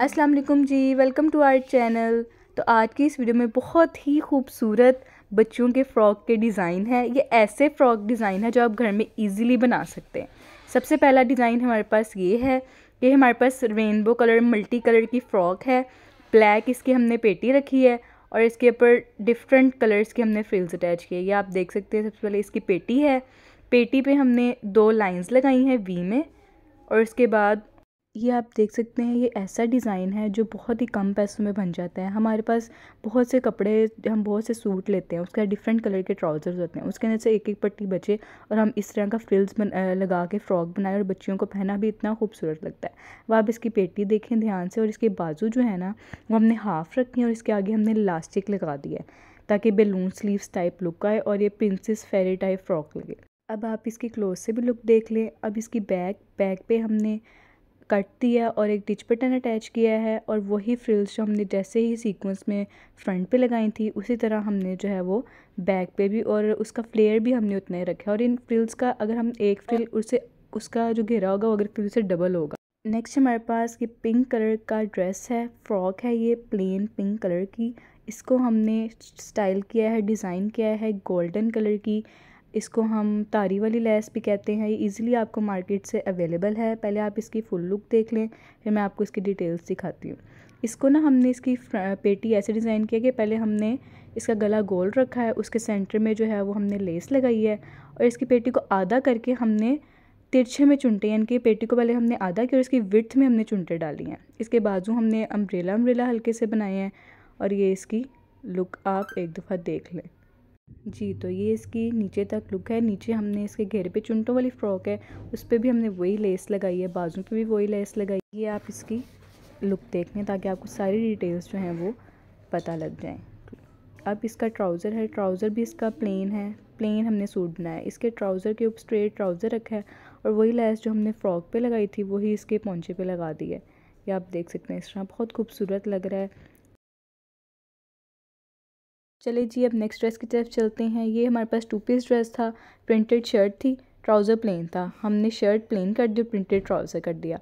अस्सलाम वालेकुम जी वेलकम टू आवर चैनल तो आज की इस वीडियो में बहुत ही खूबसूरत बच्चों के फ़्रॉक के डिज़ाइन है ये ऐसे फ़्रॉक डिज़ाइन है जो आप घर में इजीली बना सकते हैं सबसे पहला डिज़ाइन हमारे पास ये है ये हमारे पास रेनबो कलर मल्टी कलर की फ़्रॉक है ब्लैक इसकी हमने पेटी रखी है और इसके ऊपर डिफरेंट कलर्स के हमने फ्रिल्स अटैच किए ये आप देख सकते हैं सबसे पहले इसकी पेटी है पेटी पे हमने दो लाइंस लगाई हैं वी में और इसके बाद ये आप देख सकते हैं ये ऐसा डिज़ाइन है जो बहुत ही कम पैसों में बन जाता है हमारे पास बहुत से कपड़े हम बहुत से सूट लेते हैं उसके डिफरेंट कलर के ट्राउज़र्स होते हैं उसके अंदर से एक एक पट्टी बचे और हम इस तरह का फ्रिल्स बन लगा के फ़्रॉक बनाए और बच्चियों को पहना भी इतना खूबसूरत लगता है वह आप इसकी पेटी देखें ध्यान से और इसके बाजू जो है ना वो हमने हाफ़ रखी है और इसके आगे हमने लास्टिक लगा दिया है ताकि बेलून स्लीव्स टाइप लुक आए और ये प्रिंसेस फेरी टाइप फ़्रॉक लगे अब आप इसकी क्लोज से भी लुक देख लें अब इसकी बैक बैक पे हमने कट दिया और एक डिच बटन अटैच किया है और वही फ्रिल्स जो हमने जैसे ही सीक्वेंस में फ्रंट पे लगाई थी उसी तरह हमने जो है वो बैक पे भी और उसका फ्लेयर भी हमने उतना ही रखा और इन फ्रिल्स का अगर हम एक फ्रिल उससे उसका जो घेरा होगा वो अगर फ्रिल से डबल होगा नेक्स्ट हमारे पास ये पिंक कलर का ड्रेस है फ्रॉक है ये प्लेन पिंक कलर की इसको हमने स्टाइल किया है डिज़ाइन किया है गोल्डन कलर की इसको हम तारी वाली लेस भी कहते हैं ये ईज़िली आपको मार्केट से अवेलेबल है पहले आप इसकी फुल लुक देख लें फिर मैं आपको इसकी डिटेल्स दिखाती हूँ इसको ना हमने इसकी पेटी ऐसे डिज़ाइन किया कि पहले हमने इसका गला गोल रखा है उसके सेंटर में जो है वो हमने लेस लगाई है और इसकी पेटी को आधा करके हमने तिरछे में चुनटे यानी कि पेटी को पहले हमने आधा किया और इसकी विथ में हमने चुनटे डाली हैं इसके बाजू हमने अम्ब्रेला अम्ब्रेला हल्के से बनाए हैं और ये इसकी लुक आप एक दफ़ा देख लें जी तो ये इसकी नीचे तक लुक है नीचे हमने इसके घेरे पे चुनटों वाली फ्रॉक है उस पर भी हमने वही लेस लगाई है बाजू पे भी वही लेस लगाई ये आप इसकी लुक देख लें ताकि आपको सारी डिटेल्स जो हैं वो पता लग जाएँ अब इसका ट्राउज़र है ट्राउज़र भी इसका प्लेन है प्लेन हमने सूट बनाया इसके ट्राउज़र के ऊपर स्ट्रेट ट्राउज़र रखा है और वही लेस जो हमने फ़्रॉक पे लगाई थी वही इसके पौचे पे लगा दी है ये आप देख सकते हैं इस तरह बहुत खूबसूरत लग रहा है चले जी अब नेक्स्ट ड्रेस की तरफ चलते हैं ये हमारे पास टू पीस ड्रेस था प्रिंटेड शर्ट थी ट्राउज़र प्लेन था हमने शर्ट प्लेन कर दिया प्रिंटेड ट्राउज़र कर दिया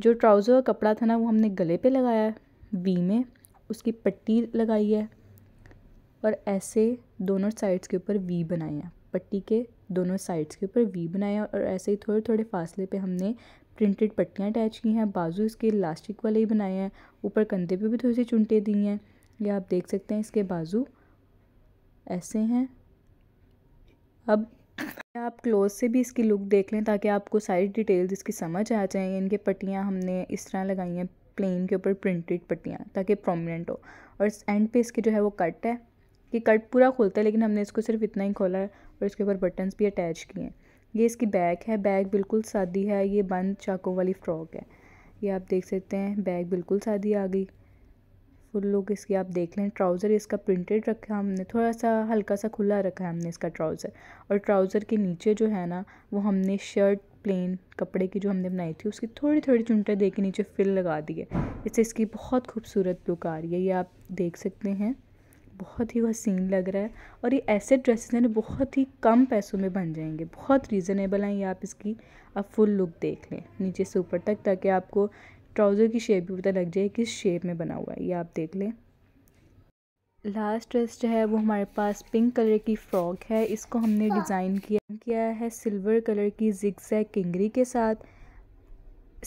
जो ट्राउज़र का कपड़ा था ना वो हमने गले पे लगाया है वी में उसकी पट्टी लगाई है और ऐसे दोनों साइड्स के ऊपर वी बनाए हैं पट्टी के दोनों साइड्स के ऊपर वी बनाया और ऐसे ही थोड़े थोड़े फासले पे हमने प्रिंटेड पट्टियाँ अटैच की हैं बाजू इसके इलास्टिक वाले ही बनाए हैं ऊपर कंधे पे भी थोड़ी सी चुनटे दी हैं ये आप देख सकते हैं इसके बाजू ऐसे हैं अब आप क्लोज से भी इसकी लुक देख लें ताकि आपको सारी डिटेल्स इसकी समझ आ जाएँ इनके पट्टियाँ हमने इस तरह लगाई हैं प्लेन के ऊपर प्रिंटेड पट्टियाँ ताकि प्रोमिनेंट हो और एंड पे इसकी जो है वो कट है कि कट पूरा खुलता है लेकिन हमने इसको सिर्फ इतना ही खोला है और इसके ऊपर बटन्स भी अटैच किए हैं ये इसकी बैग है बैग बिल्कुल सादी है ये बंद चाकू वाली फ्रॉक है ये आप देख सकते हैं बैग बिल्कुल सादी आ गई फुल लुक इसकी आप देख लें ट्राउज़र इसका प्रिंटेड रखा है हमने थोड़ा सा हल्का सा खुला रखा है हमने इसका ट्राउज़र और ट्राउज़र के नीचे जो है ना वो हमने शर्ट प्लेन कपड़े की जो हमने बनाई थी उसकी थोड़ी थोड़ी चुनटे दे के नीचे फिल लगा दी है इससे इसकी बहुत खूबसूरत लुक आ रही है ये आप देख सकते हैं बहुत ही हसीन लग रहा है और ये ऐसे ड्रेसेस हैं बहुत ही कम पैसों में बन जाएंगे बहुत रीज़नेबल हैं ये आप इसकी आप फुल लुक देख लें नीचे से ऊपर तक ताकि आपको ट्राउज़र की शेप भी पता लग जाए किस शेप में बना हुआ है ये आप देख लें लास्ट ड्रेस जो है वो हमारे पास पिंक कलर की फ़्रॉक है इसको हमने डिज़ाइन किया किया है सिल्वर कलर की जिक्सैक किंगरी के साथ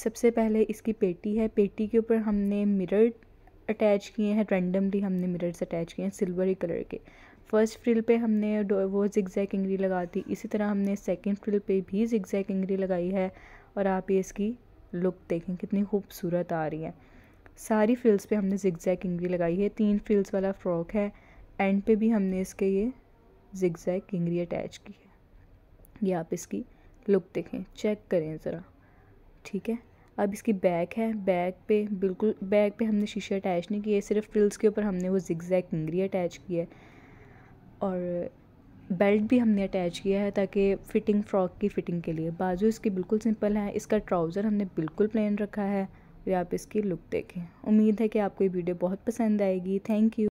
सबसे पहले इसकी पेटी है पेटी के ऊपर हमने मिरर अटैच किए हैं रैंडमली हमने मिरर्स अटैच किए हैं सिल्वर ही कलर के फर्स्ट फ्रिल पे हमने वो जिक्जैक किंगरी लगा दी इसी तरह हमने सेकंड फ्रिल पे भी जिक्जैक किंगरी लगाई है और आप ये इसकी लुक देखें कितनी खूबसूरत आ रही है सारी फिल्स पे हमने जैकिंग भी लगाई है तीन फिल्स वाला फ्रॉक है एंड पे भी हमने इसके ये जैक किंगरी अटैच की है ये आप इसकी लुक देखें चेक करें ज़रा ठीक है अब इसकी बैक है बैक पे बिल्कुल बैक पे हमने शीशे अटैच नहीं किए सिर्फ फिल्स के ऊपर हमने वो जिगजैग किंगरी अटैच की है और बेल्ट भी हमने अटैच किया है ताकि फ़िटिंग फ़्रॉक की फ़िटिंग के लिए बाजू इसकी बिल्कुल सिंपल है इसका ट्राउज़र हमने बिल्कुल प्लेन रखा है और आप इसकी लुक देखें उम्मीद है कि आपको ये वीडियो बहुत पसंद आएगी थैंक यू